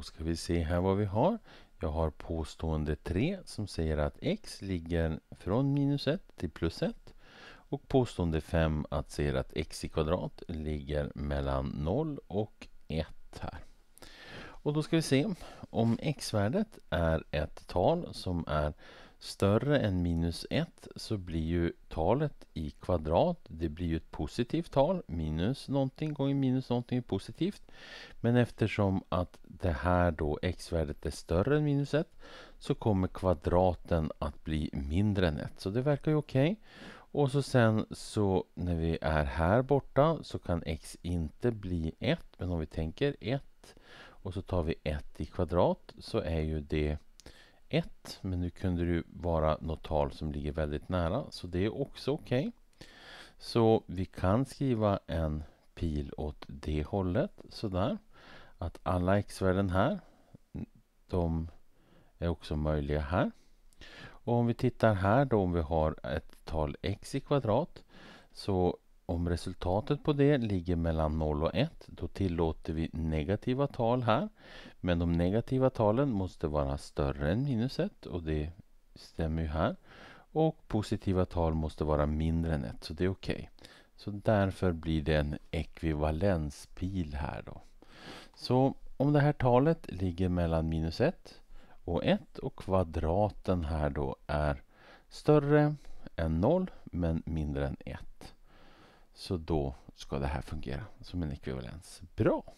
Då ska vi se här vad vi har. Jag har påstående 3 som säger att x ligger från minus 1 till plus 1. Och påstående 5 att säger att x i kvadrat ligger mellan 0 och 1 här. Och då ska vi se om x-värdet är ett tal som är större än minus 1 så blir ju talet i kvadrat, det blir ju ett positivt tal. Minus någonting gånger minus någonting är positivt. Men eftersom att det här då x-värdet är större än minus 1 så kommer kvadraten att bli mindre än 1. Så det verkar ju okej. Okay. Och så sen så när vi är här borta så kan x inte bli 1. Men om vi tänker 1 och så tar vi 1 i kvadrat så är ju det 1. Men nu kunde det ju vara något tal som ligger väldigt nära så det är också okej. Okay. Så vi kan skriva en pil åt det hållet sådär. Att alla x-värden här de är också möjliga här. Och om vi tittar här då om vi har ett tal x i kvadrat så om resultatet på det ligger mellan 0 och 1 då tillåter vi negativa tal här. Men de negativa talen måste vara större än minus 1 och det stämmer ju här. Och positiva tal måste vara mindre än 1 så det är okej. Okay. Så därför blir det en ekvivalenspil här då. Så om det här talet ligger mellan minus 1 och 1 och kvadraten här då är större än 0 men mindre än 1. Så då ska det här fungera som en ekvivalens. Bra!